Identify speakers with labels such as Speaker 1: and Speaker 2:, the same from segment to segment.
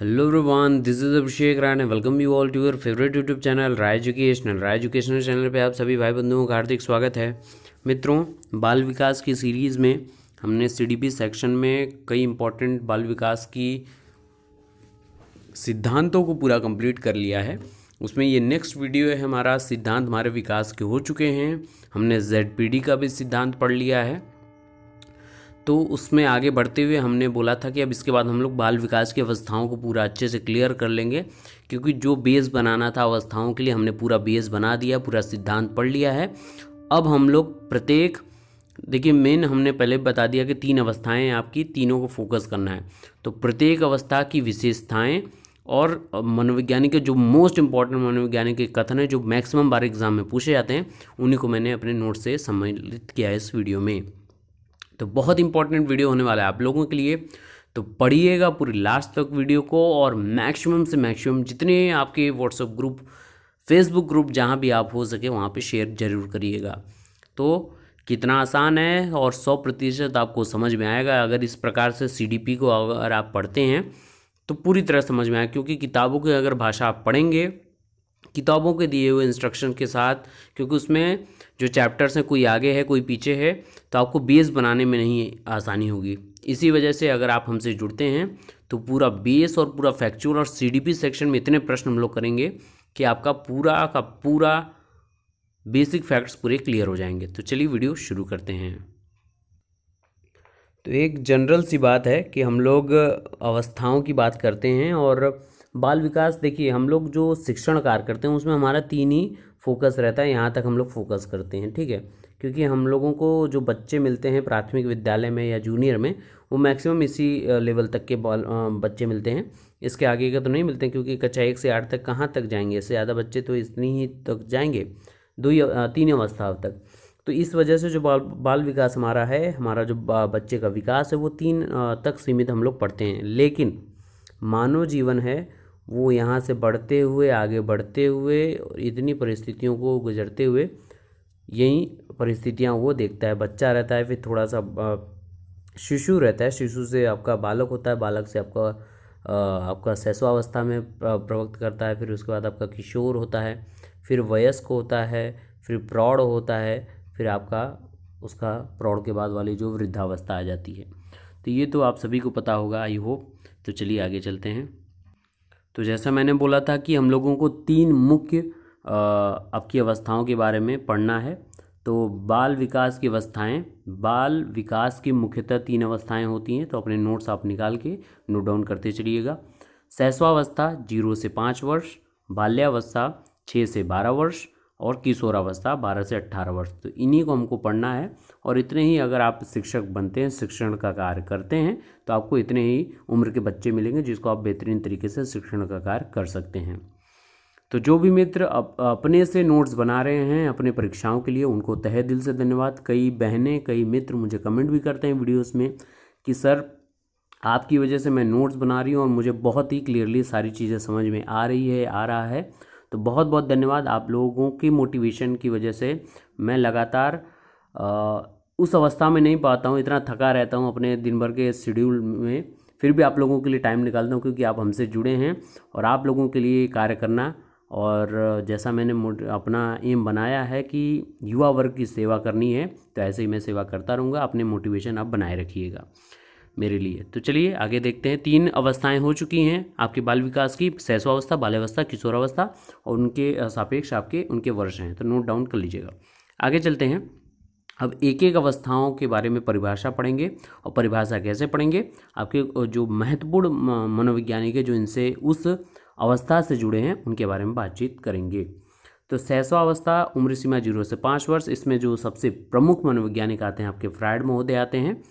Speaker 1: hello everyone this is Abhishek Rai ने welcome you all to your favourite YouTube channel Rai educational Rai educational channel पे आप सभी भाई बंधुओं का हार्दिक स्वागत है मित्रों बाल विकास की सीरीज़ में हमने सीडीपी सेक्शन में कई इंपॉर्टेंट बाल विकास की सिद्धांतों को पूरा कंप्लीट कर लिया है उसमें ये नेक्स्ट वीडियो है हमारा सिद्धांत हमारे विकास के हो चुके हैं हमने जेड का भी सिद्धांत पढ़ लिया है तो उसमें आगे बढ़ते हुए हमने बोला था कि अब इसके बाद हम लोग बाल विकास की अवस्थाओं को पूरा अच्छे से क्लियर कर लेंगे क्योंकि जो बेस बनाना था अवस्थाओं के लिए हमने पूरा बेस बना दिया पूरा सिद्धांत पढ़ लिया है अब हम लोग प्रत्येक देखिए मेन हमने पहले बता दिया कि तीन अवस्थाएं आपकी तीनों को फोकस करना है तो प्रत्येक अवस्था की विशेषताएं और मनोवैज्ञानिक के जो मोस्ट इंपॉर्टेंट मनोवैज्ञानिक के कथन है जो मैक्सिमम बार एग्जाम में पूछे जाते हैं उन्हीं को मैंने अपने नोट से सम्मिलित किया है इस वीडियो में तो बहुत इंपॉर्टेंट वीडियो होने वाला है आप लोगों के लिए तो पढ़िएगा पूरी लास्ट तक वीडियो को और मैक्सिमम से मैक्सिमम जितने आपके व्हाट्सएप ग्रुप फेसबुक ग्रुप जहाँ भी आप हो सके वहाँ पे शेयर ज़रूर करिएगा तो कितना आसान है और सौ प्रतिशत आपको समझ में आएगा अगर इस प्रकार से सी को अगर आप पढ़ते हैं तो पूरी तरह समझ में आए क्योंकि किताबों की अगर भाषा आप पढ़ेंगे किताबों के दिए हुए इंस्ट्रक्शन के साथ क्योंकि उसमें जो चैप्टर्स हैं कोई आगे है कोई पीछे है तो आपको बेस बनाने में नहीं आसानी होगी इसी वजह से अगर आप हमसे जुड़ते हैं तो पूरा बेस और पूरा फैक्चुअल और सी सेक्शन में इतने प्रश्न हम लोग करेंगे कि आपका पूरा का पूरा बेसिक फैक्ट्स पूरे क्लियर हो जाएंगे तो चलिए वीडियो शुरू करते हैं तो एक जनरल सी बात है कि हम लोग अवस्थाओं की बात करते हैं और बाल विकास देखिए हम लोग जो शिक्षण कार्य करते हैं उसमें हमारा तीन ही फोकस रहता है यहाँ तक हम लोग फोकस करते हैं ठीक है क्योंकि हम लोगों को जो बच्चे मिलते हैं प्राथमिक विद्यालय में या जूनियर में वो मैक्सिमम इसी लेवल तक के बॉल बच्चे मिलते हैं इसके आगे का तो नहीं मिलते क्योंकि कक्षा एक से आठ तक कहाँ तक जाएंगे इससे ज़्यादा बच्चे तो इतनी ही तक जाएंगे दो तीन अवस्थाओं तक तो इस वजह से जो बाल बाल विकास हमारा है हमारा जो बच्चे का विकास है वो तीन तक सीमित हम लोग पढ़ते हैं लेकिन मानव जीवन है वो यहाँ से बढ़ते हुए आगे बढ़ते हुए इतनी परिस्थितियों को गुजरते हुए यही परिस्थितियाँ वो देखता है बच्चा रहता है फिर थोड़ा सा शिशु रहता है शिशु से आपका बालक होता है बालक से आपका आपका शैशवावस्था में प्रवक्त करता है फिर उसके बाद आपका किशोर होता है फिर वयस्क होता है फिर प्रौढ़ होता है फिर आपका उसका प्रौढ़ के बाद वाली जो वृद्धावस्था आ जाती है तो ये तो आप सभी को पता होगा आई होप तो चलिए आगे चलते हैं तो जैसा मैंने बोला था कि हम लोगों को तीन मुख्य आपकी अवस्थाओं के बारे में पढ़ना है तो बाल विकास की अवस्थाएं बाल विकास की मुख्यतः तीन अवस्थाएं होती हैं तो अपने नोट्स आप निकाल के नोट डाउन करते चलिएगा सहसवावस्था जीरो से पाँच वर्ष बाल्यावस्था छः से बारह वर्ष और किशोरावस्था बारह से अट्ठारह वर्ष तो इन्हीं को हमको पढ़ना है और इतने ही अगर आप शिक्षक बनते हैं शिक्षण का कार्य करते हैं तो आपको इतने ही उम्र के बच्चे मिलेंगे जिसको आप बेहतरीन तरीके से शिक्षण का कार्य कर सकते हैं तो जो भी मित्र अप, अपने से नोट्स बना रहे हैं अपने परीक्षाओं के लिए उनको तहे दिल से धन्यवाद कई बहनें कई मित्र मुझे कमेंट भी करते हैं वीडियोस में कि सर आपकी वजह से मैं नोट्स बना रही हूँ और मुझे बहुत ही क्लियरली सारी चीज़ें समझ में आ रही है आ रहा है तो बहुत बहुत धन्यवाद आप लोगों की मोटिवेशन की वजह से मैं लगातार उस अवस्था में नहीं पाता हूँ इतना थका रहता हूँ अपने दिन भर के शेड्यूल में फिर भी आप लोगों के लिए टाइम निकालता हूँ क्योंकि आप हमसे जुड़े हैं और आप लोगों के लिए कार्य करना और जैसा मैंने अपना एम बनाया है कि युवा वर्ग की सेवा करनी है तो ऐसे ही मैं सेवा करता रहूँगा अपने मोटिवेशन आप बनाए रखिएगा मेरे लिए तो चलिए आगे देखते हैं तीन अवस्थाएं हो चुकी हैं आपके बाल विकास की शैशवावस्था बाल्यावस्था किशोरावस्था और उनके सापेक्ष आपके उनके वर्ष हैं तो नोट डाउन कर लीजिएगा आगे चलते हैं अब एक एक अवस्थाओं के बारे में परिभाषा पढ़ेंगे और परिभाषा कैसे पढ़ेंगे आपके जो महत्वपूर्ण मनोवैज्ञानिक है जो इनसे उस अवस्था से जुड़े हैं उनके बारे में बातचीत करेंगे तो अवस्था उम्र सीमा जीरो से पाँच वर्ष इसमें जो सबसे प्रमुख मनोवैज्ञानिक आते हैं आपके फ्रायड महोदय आते हैं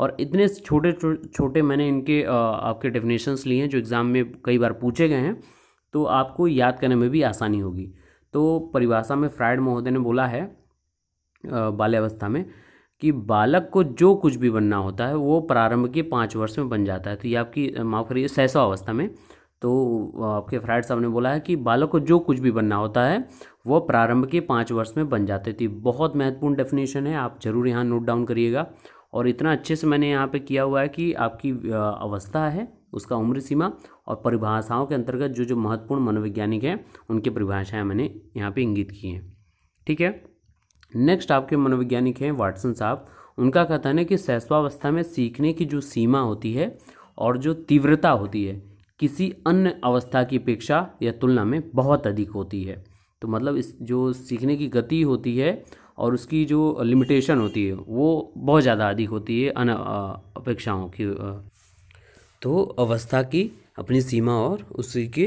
Speaker 1: और इतने छोटे छोटे मैंने इनके आपके डेफिनेशंस लिए हैं जो एग्ज़ाम में कई बार पूछे गए हैं तो आपको याद करने में भी आसानी होगी तो परिभाषा में फ्राइड महोदय ने बोला है बाल्यावस्था में कि बालक को जो कुछ भी बनना होता है वो प्रारंभ के पाँच वर्ष में बन जाता है तो ये आपकी माफ़ करिए सहसा अवस्था में तो आपके फ्राइड साहब ने बोला है कि बालक को जो कुछ भी बनना होता है वो प्रारंभ के पाँच वर्ष में बन जाते थे तो बहुत महत्वपूर्ण डेफिनेशन है आप ज़रूर यहाँ नोट डाउन करिएगा और इतना अच्छे से मैंने यहाँ पे किया हुआ है कि आपकी अवस्था है उसका उम्र सीमा और परिभाषाओं के अंतर्गत जो जो महत्वपूर्ण मनोवैज्ञानिक हैं उनकी परिभाषाएँ मैंने यहाँ पर इंगित की हैं ठीक है नेक्स्ट आपके मनोवैज्ञानिक हैं वाटसन साहब उनका कथन है कि सहस्वावस्था में सीखने की जो सीमा होती है और जो तीव्रता होती है किसी अन्य अवस्था की अपेक्षा या तुलना में बहुत अधिक होती है तो मतलब इस जो सीखने की गति होती है और उसकी जो लिमिटेशन होती है वो बहुत ज़्यादा अधिक होती है अन अपेक्षाओं की तो अवस्था की अपनी सीमा और उसी की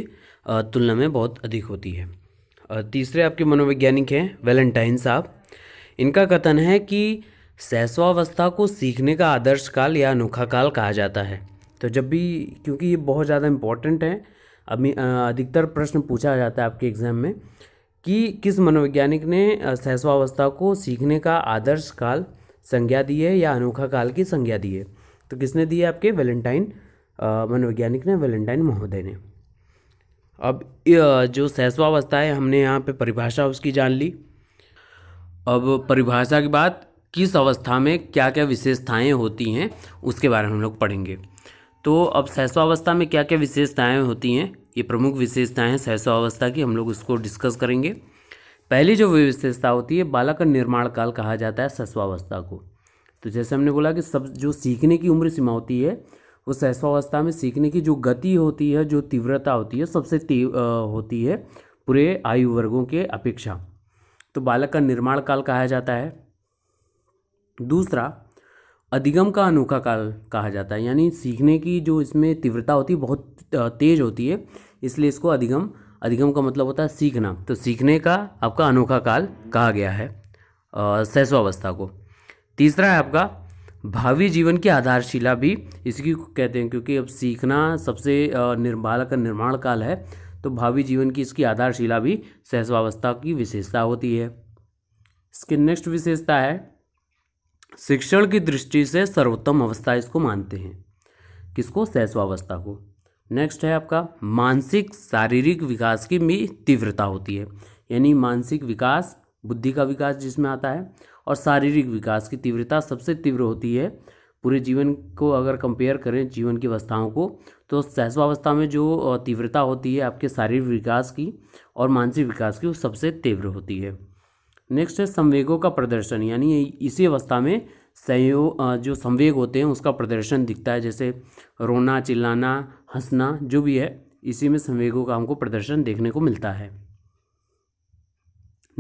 Speaker 1: तुलना में बहुत अधिक होती है तीसरे आपके मनोवैज्ञानिक हैं वैलेंटाइन साहब इनका कथन है कि सहसवावस्था को सीखने का आदर्श काल या अनोखा काल कहा जाता है तो जब भी क्योंकि ये बहुत ज़्यादा इम्पॉर्टेंट है अभी अधिकतर प्रश्न पूछा जाता है आपके एग्ज़ाम में कि किस मनोवैज्ञानिक ने सहस्वावस्था को सीखने का आदर्श काल संज्ञा दी है या अनोखा काल की संज्ञा दी है तो किसने दी है आपके वैलेंटाइन मनोवैज्ञानिक ने वैलेंटाइन महोदय ने अब जो सहस्वावस्था है हमने यहाँ पे परिभाषा उसकी जान ली अब परिभाषा के बाद किस अवस्था में क्या क्या विशेषताएं होती हैं उसके बारे में हम लोग पढ़ेंगे तो अब सहस्वावस्था में क्या क्या विशेषताएं होती हैं ये प्रमुख विशेषताएं हैं शैशवावस्था की हम लोग उसको डिस्कस करेंगे पहली जो विशेषता होती है बालक का निर्माण काल कहा जाता है शैशवावस्था को तो जैसे हमने बोला कि सब जो सीखने की उम्र सीमा होती है वो शैशवावस्था में सीखने की जो गति होती है जो तीव्रता होती है सबसे तीव्र होती है पूरे आयु वर्गों के अपेक्षा तो बालक का निर्माण काल कहा जाता है दूसरा अधिगम का अनोखा काल कहा जाता है यानी सीखने की जो इसमें तीव्रता होती है बहुत तेज होती है इसलिए इसको अधिगम अधिगम का मतलब होता है सीखना तो सीखने का आपका अनोखा काल कहा गया है सहस्वावस्था को तीसरा है आपका भावी जीवन की आधारशिला भी इसकी कहते हैं क्योंकि अब सीखना सबसे निर्माण का निर्माण काल है तो भावी जीवन की इसकी आधारशिला भी सहस्वावस्था की विशेषता होती है इसकी नेक्स्ट विशेषता है शिक्षण की दृष्टि से सर्वोत्तम अवस्था इसको मानते हैं किसको शैशवावस्था को नेक्स्ट है आपका मानसिक शारीरिक विकास की भी तीव्रता होती है यानी मानसिक विकास बुद्धि का विकास जिसमें आता है और शारीरिक विकास की तीव्रता सबसे तीव्र होती है पूरे जीवन को अगर कंपेयर करें जीवन की अवस्थाओं को तो सहस्वावस्था में जो तीव्रता होती है आपके शारीरिक विकास की और मानसिक विकास की वो सबसे तीव्र होती है नेक्स्ट है संवेगों का प्रदर्शन यानी इसी अवस्था में संयोग जो संवेग होते हैं उसका प्रदर्शन दिखता है जैसे रोना चिल्लाना हंसना जो भी है इसी में संवेगों का हमको प्रदर्शन देखने को मिलता है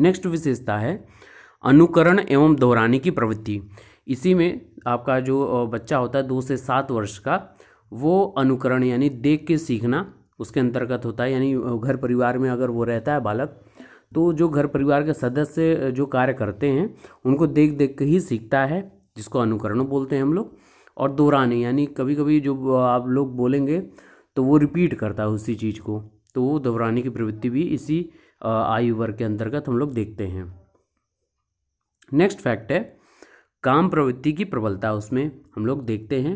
Speaker 1: नेक्स्ट विशेषता है अनुकरण एवं दोहराने की प्रवृत्ति इसी में आपका जो बच्चा होता है दो से सात वर्ष का वो अनुकरण यानी देख के सीखना उसके अंतर्गत होता है यानी घर परिवार में अगर वो रहता है बालक तो जो घर परिवार के सदस्य जो कार्य करते हैं उनको देख देख के ही सीखता है जिसको अनुकरण बोलते हैं हम लोग और दोहराने यानी कभी कभी जो आप लोग बोलेंगे तो वो रिपीट करता है उसी चीज़ को तो वो दोहराने की प्रवृत्ति भी इसी आयु वर्ग के अंतर्गत हम लोग देखते हैं नेक्स्ट फैक्ट है काम प्रवृत्ति की प्रबलता उसमें हम लोग देखते हैं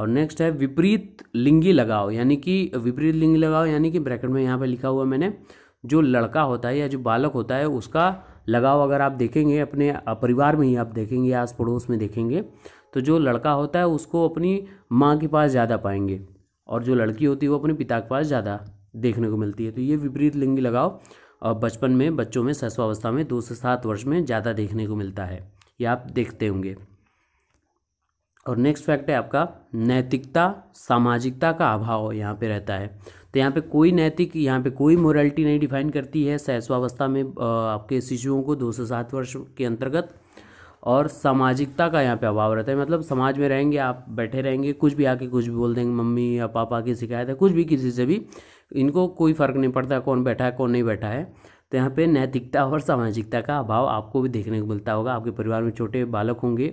Speaker 1: और नेक्स्ट है विपरीत लिंगी लगाव यानी कि विपरीत लिंगी लगाव यानी कि ब्रैकेट में यहाँ पर लिखा हुआ मैंने जो लड़का होता है या जो बालक होता है उसका लगाव अगर आप देखेंगे अपने परिवार में ही आप देखेंगे आस पड़ोस में देखेंगे तो जो लड़का होता है उसको अपनी माँ के पास ज़्यादा पाएंगे और जो लड़की होती है वो अपने पिता के पास ज़्यादा देखने को मिलती है तो ये विपरीत लिंगी लगाव बचपन में बच्चों में सस्वावस्था में दो से सात वर्ष में ज़्यादा देखने को मिलता है ये आप देखते होंगे और नेक्स्ट फैक्ट है आपका नैतिकता सामाजिकता का अभाव यहाँ पे रहता है तो यहाँ पे कोई नैतिक यहाँ पे कोई मोरालिटी नहीं डिफाइन करती है सहस्वावस्था में आपके शिशुओं को दो से सात वर्ष के अंतर्गत और सामाजिकता का यहाँ पे अभाव रहता है मतलब समाज में रहेंगे आप बैठे रहेंगे कुछ भी आके कुछ भी बोल देंगे मम्मी या पापा की शिकायत है कुछ भी किसी से भी इनको कोई फ़र्क नहीं पड़ता कौन बैठा है कौन नहीं बैठा है तो यहाँ पे नैतिकता और सामाजिकता का अभाव आपको भी देखने को मिलता होगा आपके परिवार में छोटे बालक होंगे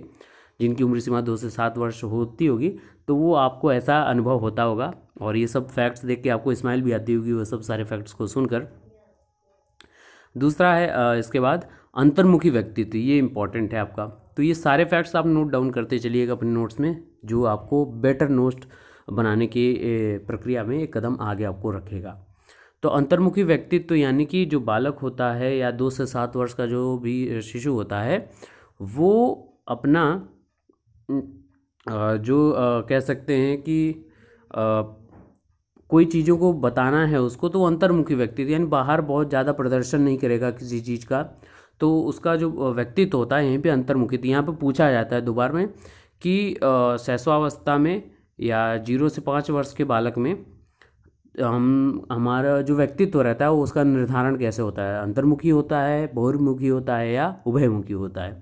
Speaker 1: जिनकी उम्र सीमा दो से सात वर्ष होती होगी तो वो आपको ऐसा अनुभव होता होगा और ये सब फैक्ट्स देख के आपको स्माइल भी आती होगी वो सब सारे फैक्ट्स को सुनकर दूसरा है इसके बाद अंतर्मुखी व्यक्तित्व तो ये इंपॉर्टेंट है आपका तो ये सारे फैक्ट्स आप नोट डाउन करते चलिएगा अपने नोट्स में जो आपको बेटर नोट बनाने की प्रक्रिया में एक कदम आगे आपको रखेगा तो अंतर्मुखी व्यक्तित्व तो यानी कि जो बालक होता है या दो से सात वर्ष का जो भी शिशु होता है वो अपना जो कह सकते हैं कि कोई चीज़ों को बताना है उसको तो वो अंतर्मुखी व्यक्तित्व यानी बाहर बहुत ज़्यादा प्रदर्शन नहीं करेगा किसी चीज़ का तो उसका जो व्यक्तित्व होता है यहीं पे अंतर्मुखी यहाँ पे पूछा जाता है दोबारा में कि शैशवावस्था में या जीरो से पाँच वर्ष के बालक में हम हमारा जो व्यक्तित्व रहता है वो उसका निर्धारण कैसे होता है अंतर्मुखी होता है बहुर्मुखी होता है या उभयमुखी होता है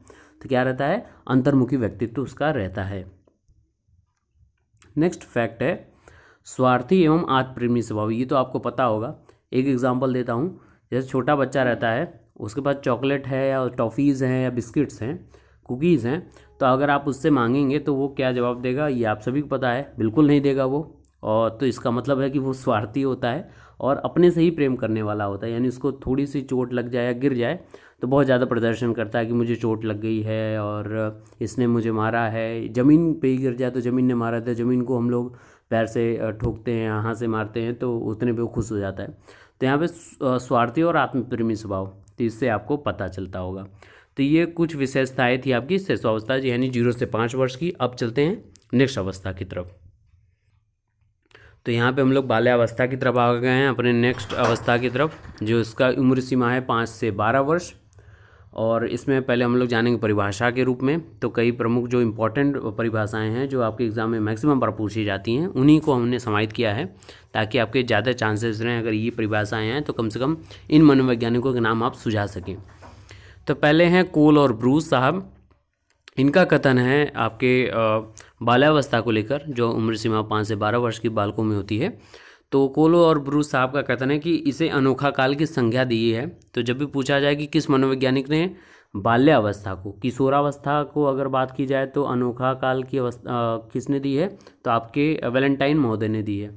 Speaker 1: तो क्या रहता है अंतर्मुखी व्यक्तित्व उसका रहता है नेक्स्ट फैक्ट है स्वार्थी एवं आत्मप्रेमी स्वभाव ये तो आपको पता होगा एक एग्जाम्पल देता हूँ जैसे छोटा बच्चा रहता है उसके पास चॉकलेट है या टॉफ़ीज़ हैं या बिस्किट्स हैं कुकीज़ हैं तो अगर आप उससे मांगेंगे तो वो क्या जवाब देगा ये आप सभी को पता है बिल्कुल नहीं देगा वो और तो इसका मतलब है कि वो स्वार्थी होता है और अपने से ही प्रेम करने वाला होता है यानी उसको थोड़ी सी चोट लग जाए या गिर जाए तो बहुत ज़्यादा प्रदर्शन करता है कि मुझे चोट लग गई है और इसने मुझे मारा है ज़मीन पे ही गिर जाए तो ज़मीन ने मारा था ज़मीन को हम लोग पैर से ठोकते हैं यहाँ से मारते हैं तो उतने पे वो खुश हो जाता है तो यहाँ पे स्वार्थी और आत्मप्रेमी स्वभाव तो इससे आपको पता चलता होगा तो ये कुछ विशेषताएँ थी आपकी शैशवावस्था यानी जीरो से पाँच वर्ष की अब चलते हैं नेक्स्ट अवस्था की तरफ तो यहाँ पे हम लोग बाल्यावस्था की तरफ आ गए हैं अपने नेक्स्ट अवस्था की तरफ जो इसका उम्र सीमा है पाँच से बारह वर्ष और इसमें पहले हम लोग जानेंगे परिभाषा के रूप में तो कई प्रमुख जो इम्पोर्टेंट परिभाषाएं हैं जो आपके एग्ज़ाम में मैक्सिमम बार पूछी जाती हैं उन्हीं को हमने समाहित किया है ताकि आपके ज़्यादा चांसेस रहें अगर ये परिभाषाएं हैं तो कम से कम इन मनोवैज्ञानिकों के नाम आप सुझा सकें तो पहले हैं कोल और ब्रूस साहब इनका कथन है आपके आ, बाल्यावस्था को लेकर जो उम्र सीमा पाँच से बारह वर्ष की बालकों में होती है तो कोलो और ब्रू साहब का कथन है कि इसे अनोखा काल की संज्ञा दी है तो जब भी पूछा जाए कि किस मनोवैज्ञानिक ने बाल्यावस्था को किशोरावस्था को अगर बात की जाए तो अनोखा काल की अवस्था किसने दी है तो आपके वैलेंटाइन महोदय ने दी है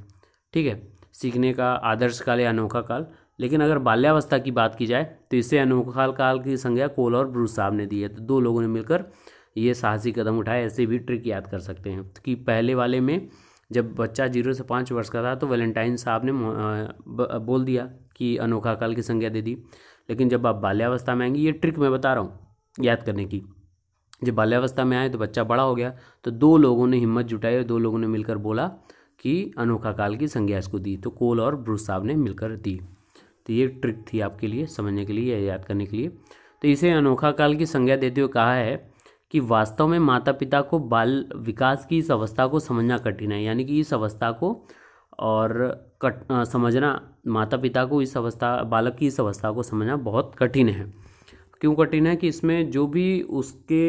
Speaker 1: ठीक है सीखने का आदर्श काल या अनोखा काल लेकिन अगर बाल्यावस्था की बात की जाए तो इसे अनोखा काल की संज्ञा कोल और ब्रू साहब ने दी है तो दो लोगों ने मिलकर ये साहसी कदम उठाए ऐसे भी ट्रिक याद कर सकते हैं कि पहले वाले में जब बच्चा जीरो से पाँच वर्ष का था तो वैलेंटाइन साहब ने बोल दिया कि अनोखा काल की संज्ञा दे दी लेकिन जब आप बाल्यावस्था में आएंगे ये ट्रिक मैं बता रहा हूँ याद करने की जब बाल्यावस्था में आए तो बच्चा बड़ा हो गया तो दो लोगों ने हिम्मत जुटाई और दो लोगों ने मिलकर बोला कि अनोखा काल की संज्ञा इसको दी तो कोल और ब्रूस साहब ने मिलकर दी तो ये ट्रिक थी आपके लिए समझने के लिए या याद करने के लिए तो इसे अनोखा काल की संज्ञा देते हुए कहा है कि वास्तव में माता पिता को बाल विकास की इस अवस्था को समझना कठिन है यानी कि इस अवस्था को और कट आ, समझना माता पिता को इस अवस्था बालक की इस अवस्था को समझना बहुत कठिन है क्यों कठिन है कि इसमें जो भी उसके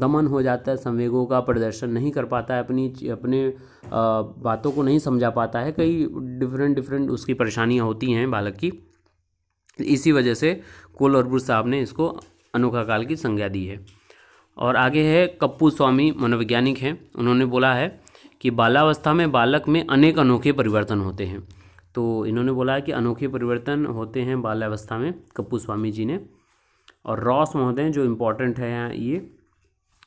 Speaker 1: दमन हो जाता है संवेगों का प्रदर्शन नहीं कर पाता है अपनी अपने बातों को नहीं समझा पाता है कई डिफरेंट डिफरेंट उसकी परेशानियां होती हैं बालक की इसी वजह से कोल और साहब ने इसको अनोखा काल की संज्ञा दी है और आगे है कप्पू स्वामी मनोवैज्ञानिक हैं उन्होंने बोला है कि बालावस्था में बालक में अनेक अनोखे परिवर्तन होते हैं तो इन्होंने बोला है कि अनोखे परिवर्तन होते हैं बाल्यावस्था में कप्पू स्वामी जी ने और रॉस महोदय जो इम्पोर्टेंट है यहाँ ये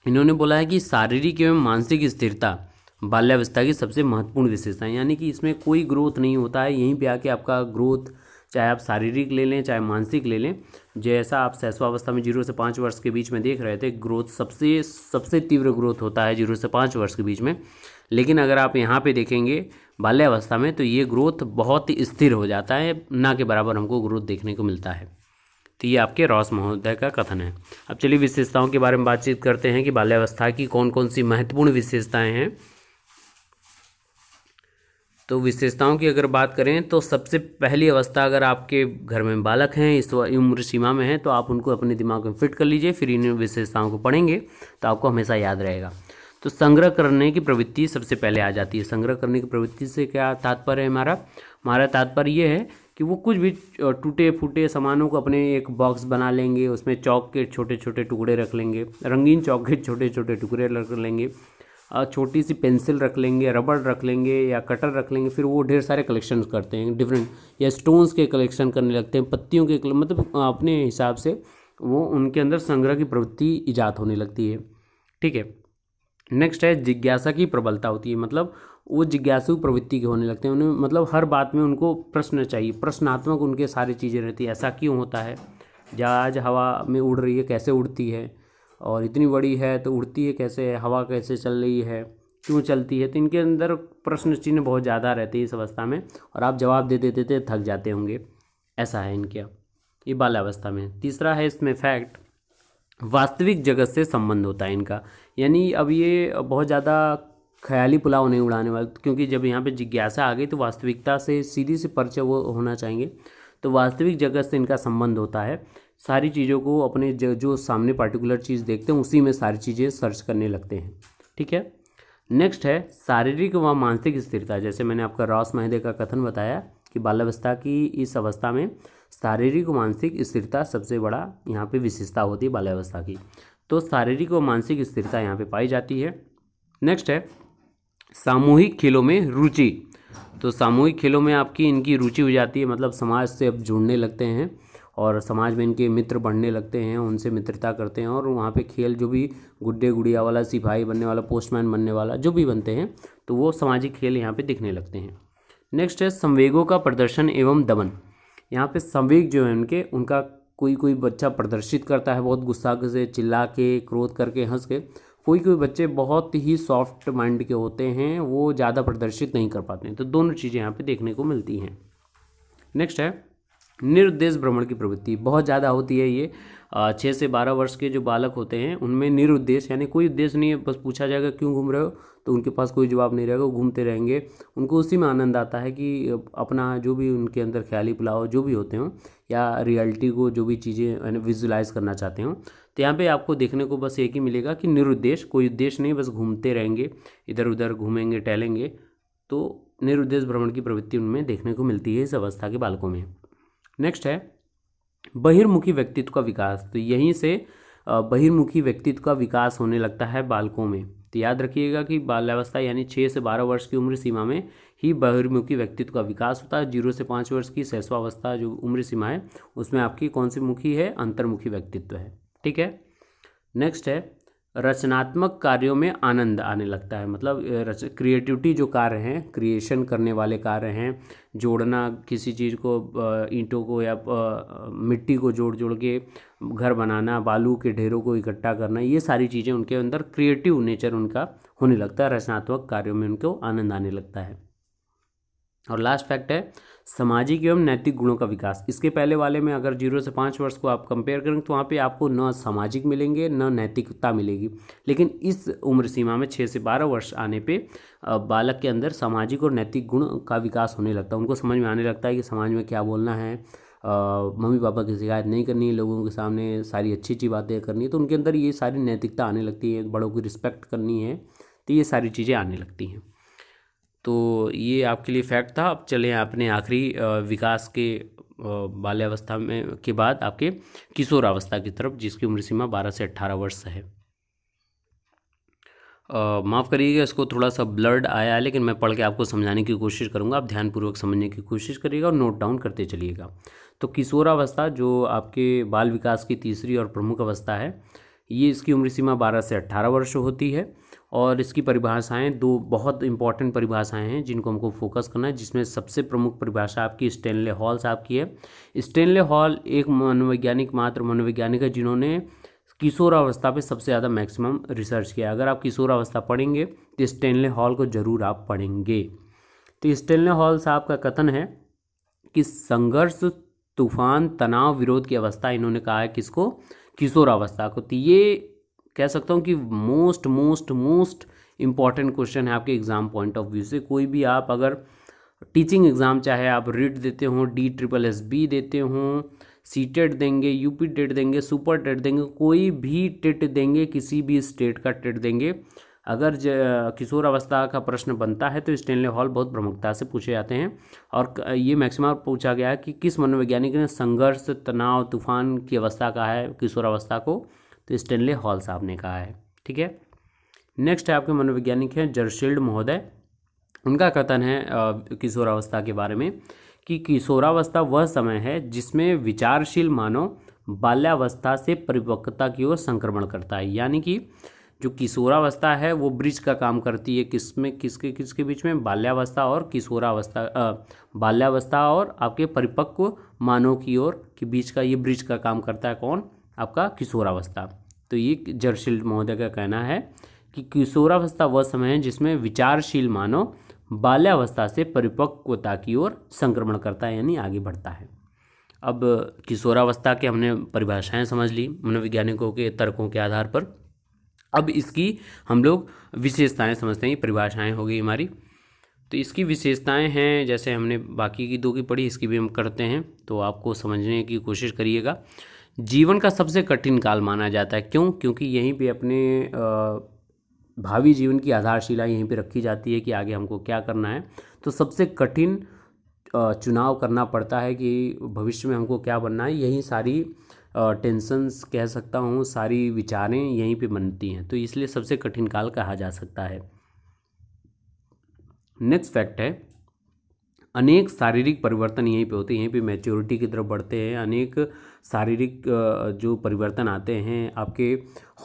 Speaker 1: इन्होंने बोला है कि शारीरिक एवं मानसिक स्थिरता बाल्यावस्था की सबसे महत्वपूर्ण विशेषता है यानी कि इसमें कोई ग्रोथ नहीं होता है यहीं पे आके आपका ग्रोथ चाहे आप शारीरिक ले लें चाहे मानसिक ले लें जैसा आप शैशवावस्था में जीरो से पाँच वर्ष के बीच में देख रहे थे ग्रोथ सबसे सबसे तीव्र ग्रोथ होता है जीरो से पाँच वर्ष के बीच में लेकिन अगर आप यहाँ पे देखेंगे बाल्यावस्था में तो ये ग्रोथ बहुत ही स्थिर हो जाता है ना के बराबर हमको ग्रोथ देखने को मिलता है तो ये आपके रॉस महोदय का कथन है अब चलिए विशेषताओं के बारे में बातचीत करते हैं कि बाल्यावस्था की कौन कौन सी महत्वपूर्ण विशेषताएँ हैं तो विशेषताओं की अगर बात करें तो सबसे पहली अवस्था अगर आपके घर में बालक हैं इस उम्र सीमा में हैं तो आप उनको अपने दिमाग में फिट कर लीजिए फिर इन विशेषताओं को पढ़ेंगे तो आपको हमेशा याद रहेगा तो संग्रह करने की प्रवृत्ति सबसे पहले आ जाती है संग्रह करने की प्रवृत्ति से क्या तात्पर्य है हमारा हमारा तात्पर्य यह है कि वो कुछ भी टूटे फूटे सामानों को अपने एक बॉक्स बना लेंगे उसमें चौक के छोटे छोटे टुकड़े रख लेंगे रंगीन चौक के छोटे छोटे टुकड़े रख लेंगे छोटी सी पेंसिल रख लेंगे रबड़ रख लेंगे या कटर रख लेंगे फिर वो ढेर सारे कलेक्शन करते हैं डिफरेंट या स्टोन्स के कलेक्शन करने लगते हैं पत्तियों के मतलब अपने हिसाब से वो उनके अंदर संग्रह की प्रवृत्ति ईजाद होने लगती है ठीक है नेक्स्ट है जिज्ञासा की प्रबलता होती है मतलब वो जिज्ञासु प्रवृत्ति के होने लगते हैं उन्हें मतलब हर बात में उनको प्रश्न चाहिए प्रश्नात्मक उनके सारी चीज़ें रहती है ऐसा क्यों होता है जहाज हवा में उड़ रही है कैसे उड़ती है और इतनी बड़ी है तो उड़ती है कैसे है हवा कैसे चल रही है क्यों चलती है तो इनके अंदर प्रश्न चिन्ह बहुत ज़्यादा रहते हैं इस अवस्था में और आप जवाब दे देते थे तो थक जाते होंगे ऐसा है इनके ये अवस्था में तीसरा है इसमें फैक्ट वास्तविक जगत से संबंध होता है इनका यानी अब ये बहुत ज़्यादा ख्याली पुलाव नहीं उड़ाने वाले क्योंकि जब यहाँ पे जिज्ञासा आ गई तो वास्तविकता से सीधी से परिचय वो होना चाहेंगे तो वास्तविक जगत से इनका संबंध होता है सारी चीज़ों को अपने जो जो सामने पार्टिकुलर चीज़ देखते हैं उसी में सारी चीज़ें सर्च करने लगते हैं ठीक है नेक्स्ट है शारीरिक व मानसिक स्थिरता जैसे मैंने आपका रॉस महदे का कथन बताया कि बाल्यावस्था की इस अवस्था में शारीरिक मानसिक स्थिरता सबसे बड़ा यहाँ पे विशेषता होती है बाल्यावस्था की तो शारीरिक व मानसिक स्थिरता यहाँ पे पाई जाती है नेक्स्ट है सामूहिक खेलों में रुचि तो सामूहिक खेलों में आपकी इनकी रुचि हो जाती है मतलब समाज से अब जुड़ने लगते हैं और समाज में इनके मित्र बढ़ने लगते हैं उनसे मित्रता करते हैं और वहाँ पे खेल जो भी गुड्डे गुड़िया वाला सिपाही बनने वाला पोस्टमैन बनने वाला जो भी बनते हैं तो वो सामाजिक खेल यहाँ पे दिखने लगते हैं नेक्स्ट है संवेगों का प्रदर्शन एवं दमन यहाँ पे संवेग जो है उनके उनका कोई कोई बच्चा प्रदर्शित करता है बहुत गुस्सा से चिल्ला के क्रोध करके हंस के कोई कोई बच्चे बहुत ही सॉफ्ट माइंड के होते हैं वो ज़्यादा प्रदर्शित नहीं कर पाते हैं तो दोनों चीज़ें यहाँ पे देखने को मिलती हैं नेक्स्ट है निरुद्देश भ्रमण की प्रवृत्ति बहुत ज़्यादा होती है ये छः से बारह वर्ष के जो बालक होते हैं उनमें निरुद्देश यानी कोई उद्देश्य नहीं है बस पूछा जाएगा क्यों घूम रहे हो तो उनके पास कोई जवाब नहीं रहेगा वो घूमते रहेंगे उनको उसी में आनंद आता है कि अपना जो भी उनके अंदर ख्याली पुलाव जो भी होते हों या रियलिटी को जो भी चीज़ें यानी विजुलाइज करना चाहते हों तो यहाँ पे आपको देखने को बस एक ही मिलेगा कि निरुद्देश कोई उद्देश्य नहीं बस घूमते रहेंगे इधर उधर घूमेंगे टहलेंगे तो निरुद्देश भ्रमण की प्रवृत्ति उनमें देखने को मिलती है इस अवस्था के बालकों में नेक्स्ट है बहिर्मुखी व्यक्तित्व का विकास तो यहीं से बहिर्मुखी व्यक्तित्व का विकास होने लगता है बालकों में तो याद रखिएगा कि बाल्यावस्था यानी छः से बारह वर्ष की उम्र सीमा में ही बहिर्मुखी व्यक्तित्व का विकास होता है जीरो से पाँच वर्ष की सहस्वावस्था जो उम्र सीमा है उसमें आपकी कौन सी मुखी है अंतर्मुखी व्यक्तित्व है ठीक है नेक्स्ट है रचनात्मक कार्यों में आनंद आने लगता है मतलब क्रिएटिविटी जो कार्य हैं क्रिएशन करने वाले कार्य हैं जोड़ना किसी चीज़ को ईंटों को या मिट्टी को जोड़ जोड़ के घर बनाना बालू के ढेरों को इकट्ठा करना ये सारी चीज़ें उनके अंदर क्रिएटिव नेचर उनका होने लगता है रचनात्मक कार्यों में उनको आनंद आने लगता है और लास्ट फैक्ट है सामाजिक एवं नैतिक गुणों का विकास इसके पहले वाले में अगर जीरो से पाँच वर्ष को आप कंपेयर करें तो वहाँ पे आपको न सामाजिक मिलेंगे न नैतिकता मिलेगी लेकिन इस उम्र सीमा में छः से बारह वर्ष आने पे बालक के अंदर सामाजिक और नैतिक गुण का विकास होने लगता है उनको समझ में आने लगता है कि समाज में क्या बोलना है मम्मी पापा की शिकायत नहीं करनी है लोगों के सामने सारी अच्छी अच्छी बातें करनी है तो उनके अंदर ये सारी नैतिकता आने लगती है बड़ों की रिस्पेक्ट करनी है तो ये सारी चीज़ें आने लगती हैं तो ये आपके लिए फैक्ट था अब चले अपने आखिरी विकास के बाल्यावस्था में के बाद आपके किशोरावस्था की तरफ जिसकी उम्र सीमा 12 से 18 वर्ष है माफ़ करिएगा इसको थोड़ा सा ब्लर्ड आया है लेकिन मैं पढ़ के आपको समझाने की कोशिश करूँगा आप ध्यानपूर्वक समझने की कोशिश करिएगा और नोट डाउन करते चलिएगा तो किशोरावस्था जो आपके बाल विकास की तीसरी और प्रमुख अवस्था है ये इसकी उम्र सीमा बारह से अट्ठारह वर्ष होती है और इसकी परिभाषाएं दो बहुत इंपॉर्टेंट परिभाषाएं हैं जिनको हमको फोकस करना है जिसमें सबसे प्रमुख परिभाषा आपकी स्टेनले हॉल साहब की है स्टेनले हॉल एक मनोवैज्ञानिक मात्र मनोवैज्ञानिक है जिन्होंने किशोरावस्था पे सबसे ज़्यादा मैक्सिमम रिसर्च किया अगर आप किशोरावस्था पढ़ेंगे तो स्टेनले हॉल को ज़रूर आप पढ़ेंगे तो स्टेनले हॉल साहब का कथन है कि संघर्ष तूफान तनाव विरोध की अवस्था इन्होंने कहा है किसको किशोरावस्था को तो ये कह सकता हूँ कि most most most important question है आपके एग्ज़ाम पॉइंट ऑफ व्यू से कोई भी आप अगर टीचिंग एग्ज़ाम चाहे आप रिट देते हों डी ट्रिपल एस बी देते हों सी टेट देंगे यूपी टेट देंगे सुपर टेट देंगे कोई भी टेट देंगे किसी भी स्टेट का टेट देंगे अगर किशोर अवस्था का प्रश्न बनता है तो स्टेनले हॉल बहुत प्रमुखता से पूछे जाते हैं और ये मैक्सिमम पूछा गया है कि किस मनोवैज्ञानिक ने संघर्ष तनाव तूफान की अवस्था का है किशोर अवस्था को तो स्टेनले हॉल साहब ने कहा है ठीक है नेक्स्ट है आपके मनोवैज्ञानिक हैं जर्शील्ड महोदय उनका कथन है किशोरावस्था के बारे में कि किशोरावस्था वह समय है जिसमें विचारशील मानव बाल्यावस्था से परिपक्वता की ओर संक्रमण करता है यानी कि जो किशोरावस्था है वो ब्रिज का काम करती है किस में किसके किसके बीच में बाल्यावस्था और किशोरावस्था बाल्यावस्था और आपके परिपक्व मानव की ओर के बीच का ये ब्रिज का काम करता है कौन आपका किशोरावस्था तो ये जर्शील महोदय का कहना है कि किशोरावस्था वह समय है जिसमें विचारशील मानव बाल्यावस्था से परिपक्वता की ओर संक्रमण करता है यानी आगे बढ़ता है अब किशोरावस्था के हमने परिभाषाएं समझ ली मनोवैज्ञानिकों के तर्कों के आधार पर अब इसकी हम लोग विशेषताएं समझते हैं परिभाषाएं हो गई हमारी तो इसकी विशेषताएं हैं जैसे हमने बाकी की दो की पढ़ी इसकी भी हम करते हैं तो आपको समझने की कोशिश करिएगा जीवन का सबसे कठिन काल माना जाता है क्यों क्योंकि यहीं पे अपने भावी जीवन की आधारशिला यहीं पे रखी जाती है कि आगे हमको क्या करना है तो सबसे कठिन चुनाव करना पड़ता है कि भविष्य में हमको क्या बनना है यही सारी टेंशंस कह सकता हूँ सारी विचारें यहीं पे बनती हैं तो इसलिए सबसे कठिन काल कहा जा सकता है नेक्स्ट फैक्ट है अनेक शारीरिक परिवर्तन यहीं पे होते हैं यहीं पे मैच्योरिटी की तरफ बढ़ते हैं अनेक शारीरिक जो परिवर्तन आते हैं आपके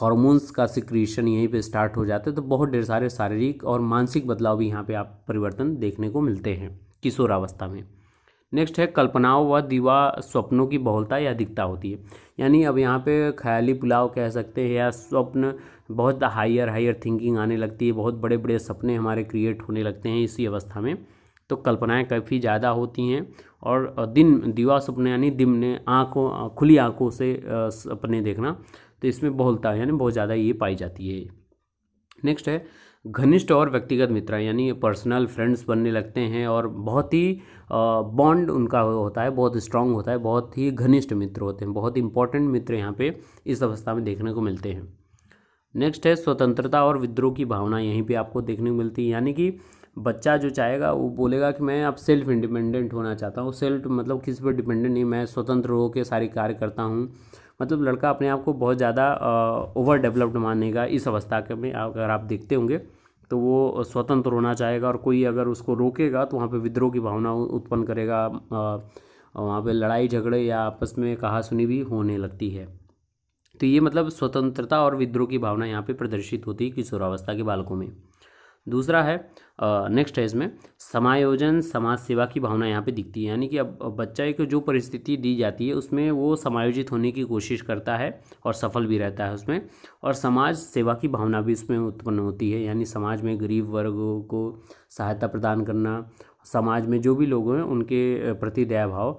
Speaker 1: हॉर्मोन्स का सिक्रिएशन यहीं पे स्टार्ट हो जाता है तो बहुत ढेर सारे शारीरिक और मानसिक बदलाव भी यहाँ पे आप परिवर्तन देखने को मिलते हैं किशोरावस्था में नेक्स्ट है कल्पनाओं व दीवा स्वप्नों की बहुलता या अधिकता होती है यानी अब यहाँ पे ख्याली पुलाव कह सकते हैं या स्वप्न बहुत हायर हायर थिंकिंग आने लगती है बहुत बड़े बड़े सपने हमारे क्रिएट होने लगते हैं इसी अवस्था में तो कल्पनाएं काफ़ी ज़्यादा होती हैं और दिन दीवा सपने यानी दिन ने आँखों खुली आँखों से सपने देखना तो इसमें बहुलता यानी बहुत ज़्यादा ये पाई जाती है नेक्स्ट है घनिष्ठ और व्यक्तिगत मित्र यानी पर्सनल फ्रेंड्स बनने लगते हैं और बहुत ही बॉन्ड उनका होता है बहुत स्ट्रांग होता है बहुत ही घनिष्ठ मित्र होते हैं बहुत इंपॉर्टेंट मित्र यहाँ पे इस अवस्था में देखने को मिलते हैं नेक्स्ट है स्वतंत्रता और विद्रोह की भावना यहीं पे आपको देखने को मिलती है यानी कि बच्चा जो चाहेगा वो बोलेगा कि मैं अब सेल्फ इंडिपेंडेंट होना चाहता हूँ सेल्फ मतलब किसी पर डिपेंडेंट नहीं मैं स्वतंत्र हो के सारी कार्य करता हूँ मतलब लड़का अपने आप को बहुत ज़्यादा ओवर डेवलप्ड मानेगा इस अवस्था के में अगर आप देखते होंगे तो वो स्वतंत्र होना चाहेगा और कोई अगर उसको रोकेगा तो वहाँ पे विद्रोह की भावना उत्पन्न करेगा वहाँ पे लड़ाई झगड़े या आपस में कहा सुनी भी होने लगती है तो ये मतलब स्वतंत्रता और विद्रोह की भावना यहाँ पे प्रदर्शित होती है किशोरावस्था के बालकों में दूसरा है नेक्स्ट है इसमें समायोजन समाज सेवा की भावना यहाँ पे दिखती है यानी कि अब बच्चा को जो परिस्थिति दी जाती है उसमें वो समायोजित होने की कोशिश करता है और सफल भी रहता है उसमें और समाज सेवा की भावना भी उसमें उत्पन्न होती है यानी समाज में गरीब वर्गों को सहायता प्रदान करना समाज में जो भी लोग हैं उनके प्रति दया भाव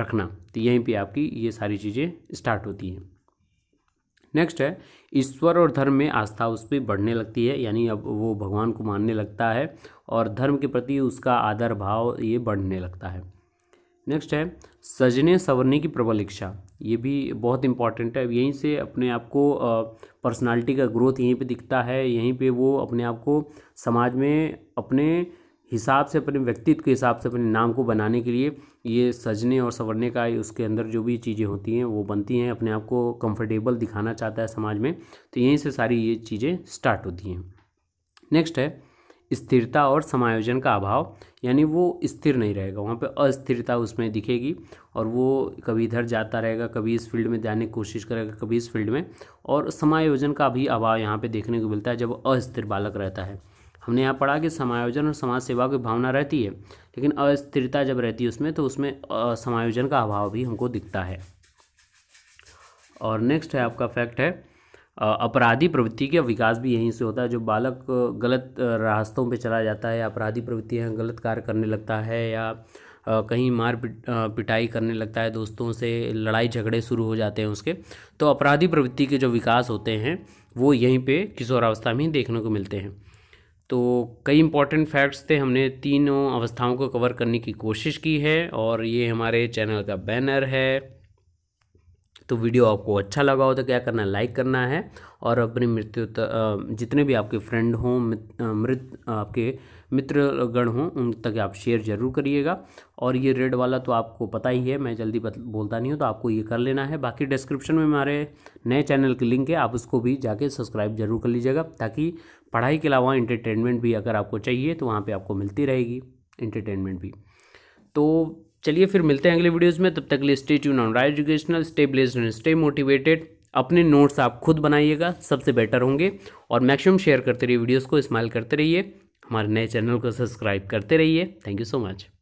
Speaker 1: रखना तो यहीं पे आपकी ये सारी चीज़ें स्टार्ट होती हैं नेक्स्ट है ईश्वर और धर्म में आस्था उस पर बढ़ने लगती है यानी अब वो भगवान को मानने लगता है और धर्म के प्रति उसका आदर भाव ये बढ़ने लगता है नेक्स्ट है सजने संवरने की प्रबल इच्छा ये भी बहुत इंपॉर्टेंट है यहीं से अपने आप को पर्सनालिटी का ग्रोथ यहीं पे दिखता है यहीं पे वो अपने आप को समाज में अपने हिसाब से अपने व्यक्तित्व के हिसाब से अपने नाम को बनाने के लिए ये सजने और संवरने का उसके अंदर जो भी चीज़ें होती हैं वो बनती हैं अपने आप को कंफर्टेबल दिखाना चाहता है समाज में तो यहीं से सारी ये चीज़ें स्टार्ट होती हैं नेक्स्ट है स्थिरता और समायोजन का अभाव यानी वो स्थिर नहीं रहेगा वहाँ पे अस्थिरता उसमें दिखेगी और वो कभी इधर जाता रहेगा कभी इस फील्ड में जाने की कोशिश करेगा कभी इस फील्ड में और समायोजन का भी अभाव यहाँ पे देखने को मिलता है जब अस्थिर बालक रहता है हमने यहाँ पढ़ा कि समायोजन और समाज सेवा की भावना रहती है लेकिन अस्थिरता जब रहती है उसमें तो उसमें समायोजन का अभाव भी हमको दिखता है और नेक्स्ट है आपका फैक्ट है अपराधी प्रवृत्ति का विकास भी यहीं से होता है जो बालक गलत रास्तों पे चला जाता है अपराधी प्रवृत्ति है गलत कार्य करने लगता है या कहीं मार पिटाई करने लगता है दोस्तों से लड़ाई झगड़े शुरू हो जाते हैं उसके तो अपराधी प्रवृत्ति के जो विकास होते हैं वो यहीं पे किशोरावस्था में देखने को मिलते हैं तो कई इंपॉर्टेंट फैक्ट्स थे हमने तीनों अवस्थाओं को कवर करने की कोशिश की है और ये हमारे चैनल का बैनर है तो वीडियो आपको अच्छा लगा हो तो क्या करना है लाइक करना है और अपनी मृत्यु जितने भी आपके फ्रेंड हों मृत आपके मित्रगण हों उन तक आप शेयर ज़रूर करिएगा और ये रेड वाला तो आपको पता ही है मैं जल्दी बोलता नहीं हूँ तो आपको ये कर लेना है बाकी डिस्क्रिप्शन में हमारे नए चैनल की लिंक है आप उसको भी जाके सब्सक्राइब जरूर कर लीजिएगा ताकि पढ़ाई के अलावा इंटरटेनमेंट भी अगर आपको चाहिए तो वहाँ पे आपको मिलती रहेगी इंटरटेनमेंट भी तो चलिए फिर मिलते हैं अगले वीडियोज़ में तब तक लिए stay tune on Rai educational stay blessed and stay motivated अपने नोट्स आप खुद बनाइएगा सबसे बेटर होंगे और मैक्सिमम शेयर करते रहिए वीडियोज़ को स्माइल करते रहिए हमारे नए चैनल को सब्सक्राइब करते रहिए थैंक यू सो मच